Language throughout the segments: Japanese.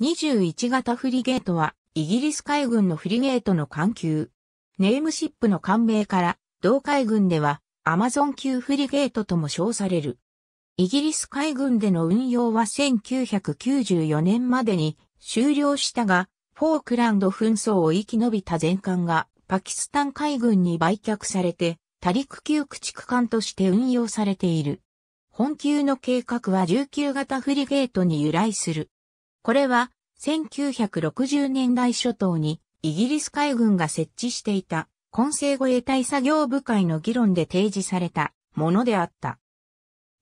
21型フリゲートは、イギリス海軍のフリゲートの艦級。ネームシップの艦名から、同海軍では、アマゾン級フリゲートとも称される。イギリス海軍での運用は1994年までに終了したが、フォークランド紛争を生き延びた全艦がパキスタン海軍に売却されて、多陸級駆逐艦として運用されている。本級の計画は19型フリゲートに由来する。これは1960年代初頭にイギリス海軍が設置していた混成護衛隊作業部会の議論で提示されたものであった。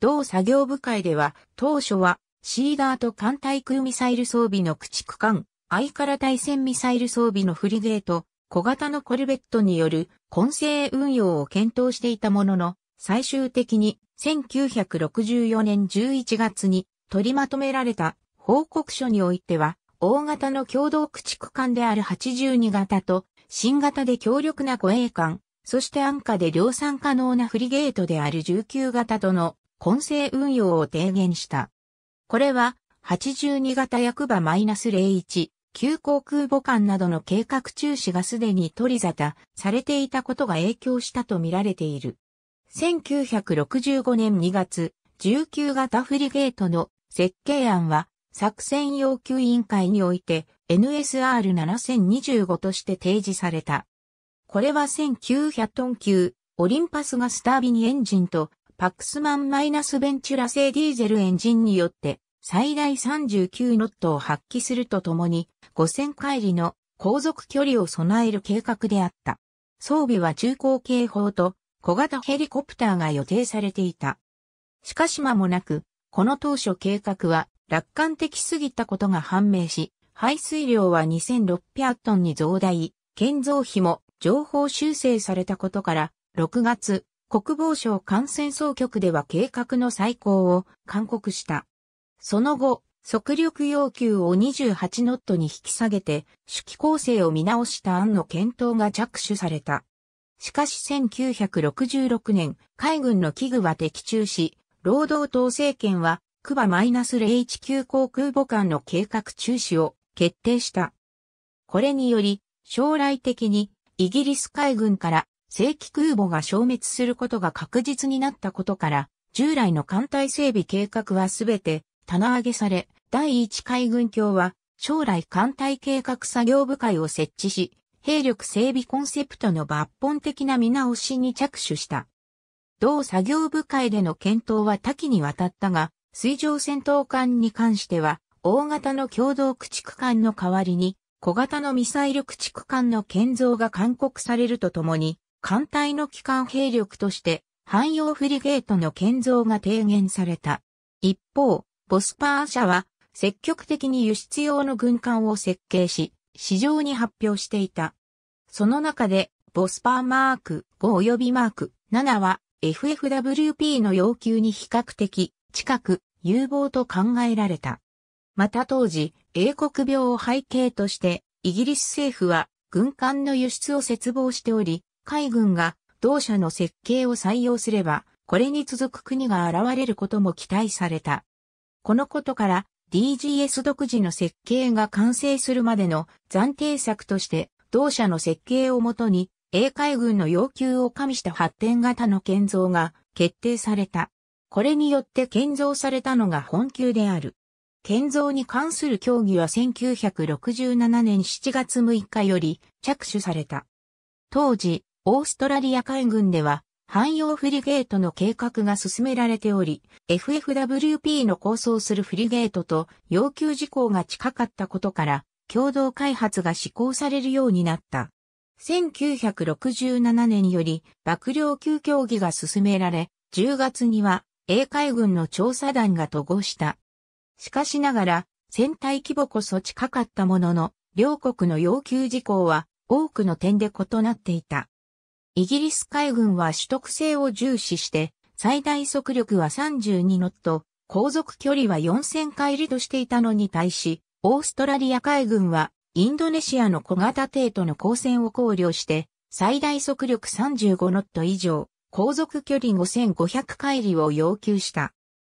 同作業部会では当初はシーダーと艦対空ミサイル装備の駆逐艦、アイカラ対戦ミサイル装備のフリゲート、小型のコルベットによる混成運用を検討していたものの、最終的に1964年11月に取りまとめられた報告書においては、大型の共同駆逐艦である82型と、新型で強力な護衛艦、そして安価で量産可能なフリゲートである19型との混成運用を提言した。これは、82型役場 -01、旧航空母艦などの計画中止がすでに取り沙汰されていたことが影響したとみられている。1965年2月、19型フリゲートの設計案は作戦要求委員会において NSR7025 として提示された。これは1900トン級、オリンパスガスタービニエンジンとパックスマンマイナスベンチュラ製ディーゼルエンジンによって最大39ノットを発揮するとともに5000回りの航続距離を備える計画であった。装備は中高警報と小型ヘリコプターが予定されていた。しかし間もなく、この当初計画は楽観的すぎたことが判明し、排水量は2600トンに増大、建造費も情報修正されたことから、6月、国防省感染総局では計画の再考を勧告した。その後、速力要求を28ノットに引き下げて、主機構成を見直した案の検討が着手された。しかし1966年、海軍の器具は的中し、労働党政権はクバ0 1級航空母艦の計画中止を決定した。これにより、将来的にイギリス海軍から正規空母が消滅することが確実になったことから、従来の艦隊整備計画はすべて棚上げされ、第一海軍協は将来艦隊計画作業部会を設置し、兵力整備コンセプトの抜本的な見直しに着手した。同作業部会での検討は多岐にわたったが、水上戦闘艦に関しては、大型の共同駆逐艦の代わりに、小型のミサイル駆逐艦の建造が勧告されるとともに、艦隊の機関兵力として、汎用フリゲートの建造が提言された。一方、ボスパー社は、積極的に輸出用の軍艦を設計し、市場に発表していた。その中で、ボスパーマーク5及びマーク7は FFWP の要求に比較的近く有望と考えられた。また当時、英国病を背景として、イギリス政府は軍艦の輸出を切望しており、海軍が同社の設計を採用すれば、これに続く国が現れることも期待された。このことから DGS 独自の設計が完成するまでの暫定策として同社の設計をもとに英海軍の要求を加味した発展型の建造が決定された。これによって建造されたのが本級である。建造に関する協議は1967年7月6日より着手された。当時、オーストラリア海軍では、汎用フリゲートの計画が進められており、FFWP の構想するフリゲートと要求事項が近かったことから、共同開発が施行されるようになった。1967年より幕僚級協議が進められ、10月には英海軍の調査団が渡合した。しかしながら、戦隊規模こそ近かったものの、両国の要求事項は多くの点で異なっていた。イギリス海軍は取得性を重視して、最大速力は32ノット、航続距離は4000海里としていたのに対し、オーストラリア海軍は、インドネシアの小型艇との交戦を考慮して、最大速力35ノット以上、航続距離5500海里を要求した。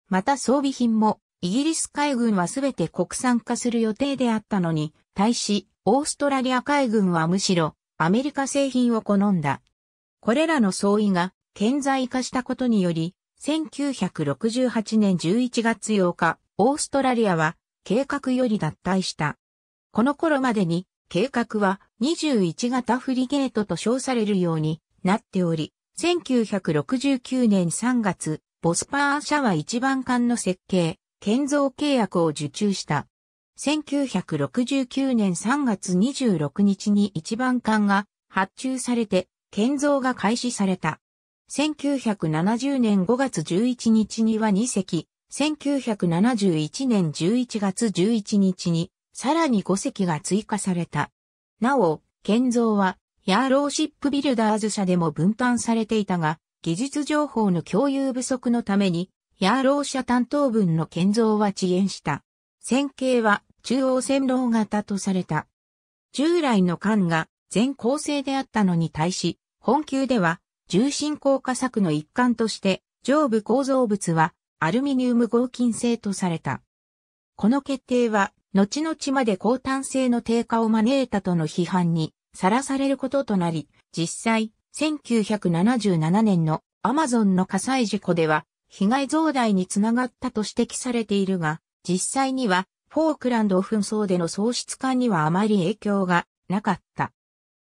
また装備品も、イギリス海軍はすべて国産化する予定であったのに、対し、オーストラリア海軍はむしろ、アメリカ製品を好んだ。これらの相違が、顕在化したことにより、1968年11月8日、オーストラリアは、計画より脱退した。この頃までに、計画は21型フリゲートと称されるようになっており、1969年3月、ボスパー社は一番艦の設計、建造契約を受注した。1969年3月26日に一番艦が発注されて、建造が開始された。1970年5月11日には2隻、1971年11月11日にさらに5隻が追加された。なお、建造はヤーローシップビルダーズ社でも分担されていたが、技術情報の共有不足のために、ヤーロー社担当分の建造は遅延した。線形は中央線路型とされた。従来の艦が全構成であったのに対し、本級では重心降下策の一環として上部構造物はアルミニウム合金製とされた。この決定は後々まで高単性の低下を招いたとの批判にさらされることとなり、実際、1977年のアマゾンの火災事故では、被害増大につながったと指摘されているが、実際には、フォークランド紛争での喪失感にはあまり影響がなかった。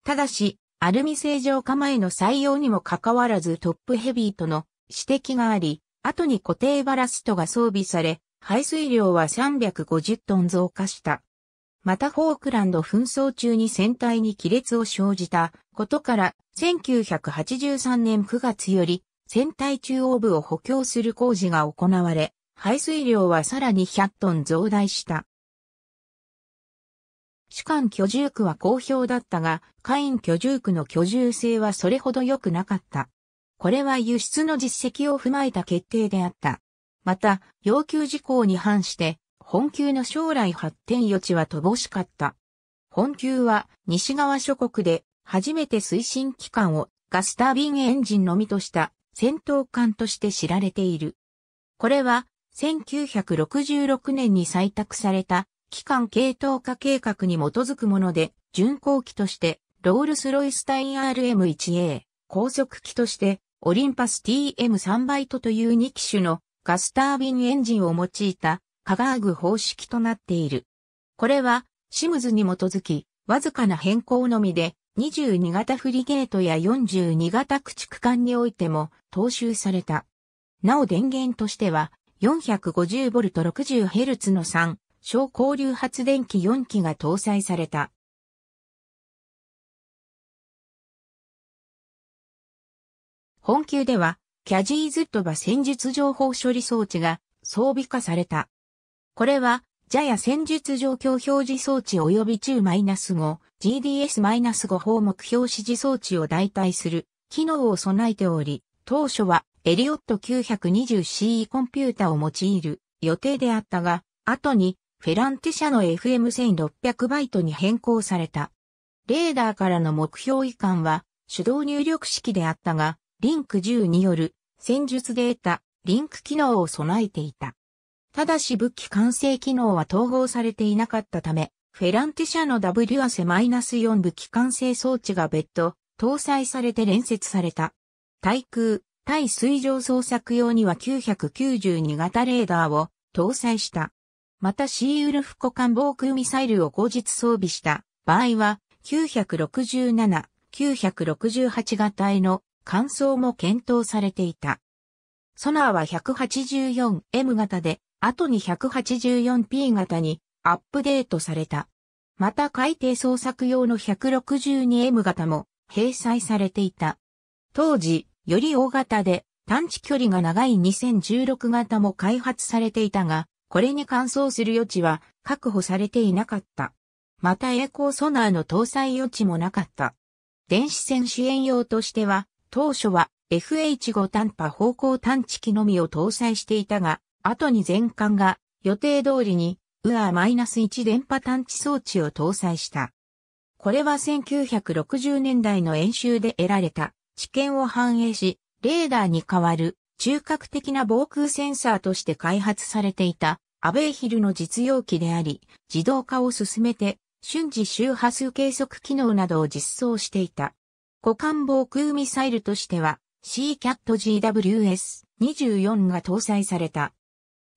ただし、アルミ製常化前の採用にもかかわらずトップヘビーとの指摘があり、後に固定バラストが装備され、排水量は350トン増加した。またフォークランド紛争中に船体に亀裂を生じたことから、1983年9月より、船体中央部を補強する工事が行われ、排水量はさらに100トン増大した。主観居住区は好評だったが、下院居住区の居住性はそれほど良くなかった。これは輸出の実績を踏まえた決定であった。また、要求事項に反して、本級の将来発展余地は乏しかった。本級は西側諸国で初めて推進機関をガスタービンエンジンのみとした戦闘艦として知られている。これは1966年に採択された機関系統化計画に基づくもので、巡航機としてロールスロイスタイン RM1A、高速機としてオリンパス TM3 バイトという2機種のガスタービンエンジンを用いたカガーグ方式となっている。これは、シムズに基づき、わずかな変更のみで、22型フリゲートや42型駆逐艦においても踏襲された。なお電源としては、450V60Hz の3、小交流発電機4機が搭載された。本級では、キャジーズットバ戦術情報処理装置が装備化された。これは、ジャヤ戦術状況表示装置及び中 -5、GDS-5 法目標指示装置を代替する機能を備えており、当初はエリオット 920CE コンピュータを用いる予定であったが、後にフェランテ社の FM1600 バイトに変更された。レーダーからの目標移管は手動入力式であったが、リンク10による戦術データ、リンク機能を備えていた。ただし武器完成機能は統合されていなかったため、フェランティ社の W アセ -4 武器完成装置が別途搭載されて連接された。対空、対水上捜索用には992型レーダーを搭載した。またシーウルフ湖間防空ミサイルを後日装備した場合は967、968型への換装も検討されていた。ソナーは 184M 型で後に 184P 型にアップデートされた。また海底捜索用の 162M 型も閉載されていた。当時、より大型で探知距離が長い2016型も開発されていたが、これに換装する余地は確保されていなかった。また栄光ソナーの搭載余地もなかった。電子戦支援用としては、当初は FH5 短波方向探知機のみを搭載していたが、後に全艦が予定通りに UR-1 電波探知装置を搭載した。これは1960年代の演習で得られた知見を反映し、レーダーに代わる中核的な防空センサーとして開発されていたアベイヒルの実用機であり、自動化を進めて瞬時周波数計測機能などを実装していた。股間防空ミサイルとしては CCAT-GWS24 が搭載された。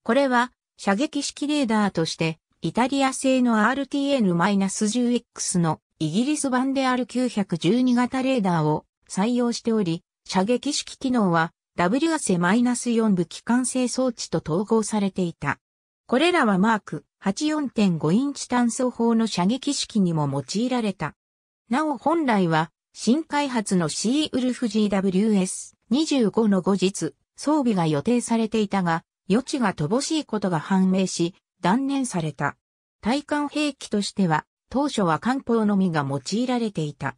これは射撃式レーダーとして、イタリア製の RTN-10X のイギリス版である912型レーダーを採用しており、射撃式機能は w 汗4部機関性装置と統合されていた。これらはマーク84.5インチ単装砲の射撃式にも用いられた。なお本来は新開発のシーウルフ GWS25 の後日装備が予定されていたが、余地が乏しいことが判明し、断念された。対艦兵器としては、当初は艦砲のみが用いられていた。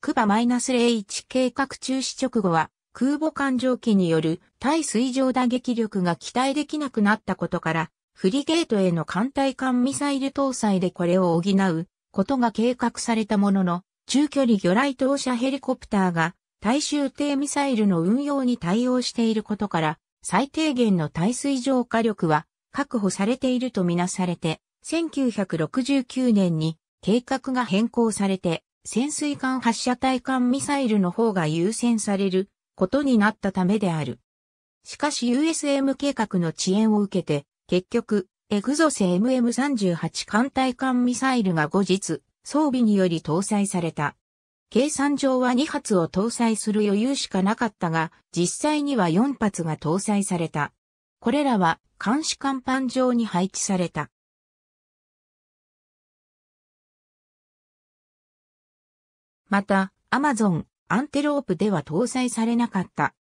クバ -01 計画中止直後は、空母艦上機による対水上打撃力が期待できなくなったことから、フリゲートへの艦隊艦ミサイル搭載でこれを補うことが計画されたものの、中距離魚雷投射ヘリコプターが大衆艇ミサイルの運用に対応していることから、最低限の耐水浄化力は確保されているとみなされて、1969年に計画が変更されて、潜水艦発射体艦ミサイルの方が優先されることになったためである。しかし USM 計画の遅延を受けて、結局、エグゾス MM38 艦隊艦ミサイルが後日、装備により搭載された。計算上は2発を搭載する余裕しかなかったが、実際には4発が搭載された。これらは監視甲板上に配置された。また、アマゾン、アンテロープでは搭載されなかった。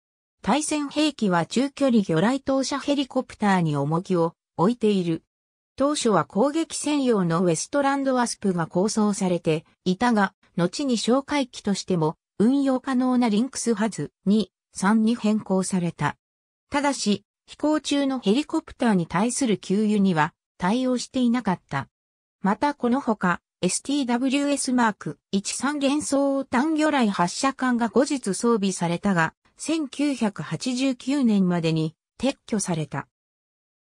対戦兵器は中距離魚雷投射ヘリコプターに重きを置いている。当初は攻撃専用のウェストランドワスプが構想されていたが、後に紹介機としても運用可能なリンクスハズ2、3に変更された。ただし、飛行中のヘリコプターに対する給油には対応していなかった。またこのほか、STWS マーク13想を単魚雷発射管が後日装備されたが、1989年までに撤去された。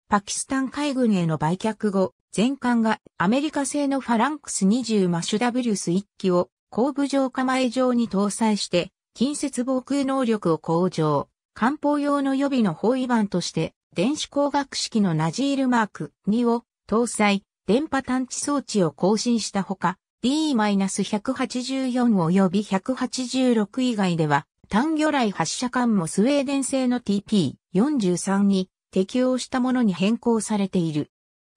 パキスタン海軍への売却後、全艦がアメリカ製のファランクス20マッシュ W ス1機を後部上構え上に搭載して、近接防空能力を向上。艦砲用の予備の包囲板として、電子工学式のナジールマーク2を搭載、電波探知装置を更新したほか、D-184 及び186以外では、単魚雷発射艦もスウェーデン製の TP-43 に適用したものに変更されている。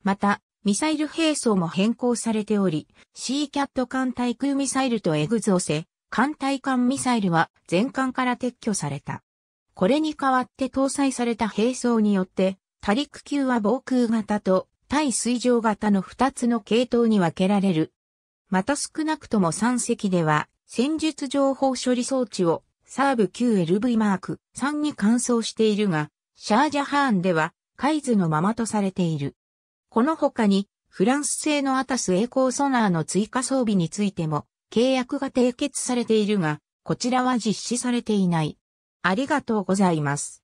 また、ミサイル兵装も変更されており、シーキャット艦対空ミサイルとエグゾセ、艦対艦ミサイルは全艦から撤去された。これに代わって搭載された兵装によって、多陸級は防空型と対水上型の2つの系統に分けられる。また少なくとも3隻では、戦術情報処理装置をサーブ q l v マーク3に換装しているが、シャージャハーンでは、カイズのままとされている。この他に、フランス製のアタスエコーソナーの追加装備についても、契約が締結されているが、こちらは実施されていない。ありがとうございます。